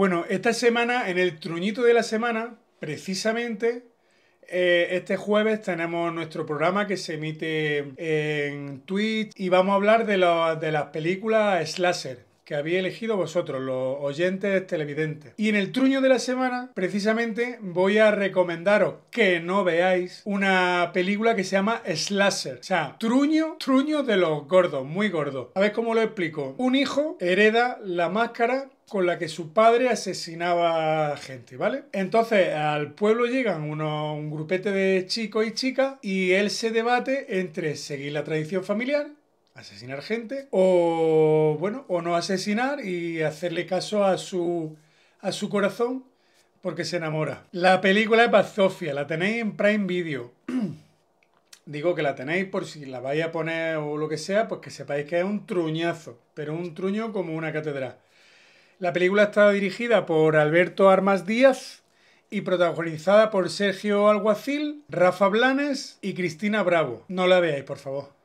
Bueno, esta semana, en el truñito de la semana, precisamente, eh, este jueves tenemos nuestro programa que se emite en Twitch y vamos a hablar de, de las películas Slasher que había elegido vosotros, los oyentes televidentes. Y en el truño de la semana, precisamente, voy a recomendaros que no veáis una película que se llama Slasher. O sea, truño, truño de los gordos, muy gordos. A ver cómo lo explico. Un hijo hereda la máscara con la que su padre asesinaba gente, ¿vale? Entonces al pueblo llegan unos un grupete de chicos y chicas y él se debate entre seguir la tradición familiar asesinar gente o bueno o no asesinar y hacerle caso a su a su corazón porque se enamora. La película es Bazofia, la tenéis en Prime Video. Digo que la tenéis por si la vais a poner o lo que sea, pues que sepáis que es un truñazo, pero un truño como una catedral. La película está dirigida por Alberto Armas Díaz y protagonizada por Sergio Alguacil, Rafa Blanes y Cristina Bravo. No la veáis, por favor.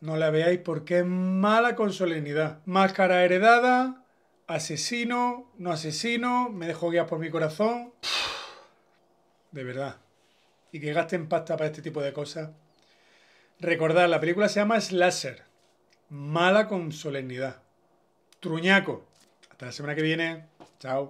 No la veáis porque es mala con solemnidad. Máscara heredada, asesino, no asesino, me dejo guiar por mi corazón. De verdad. Y que gasten pasta para este tipo de cosas. Recordad, la película se llama Slasher. Mala con solemnidad. Truñaco. Hasta la semana que viene. Chao.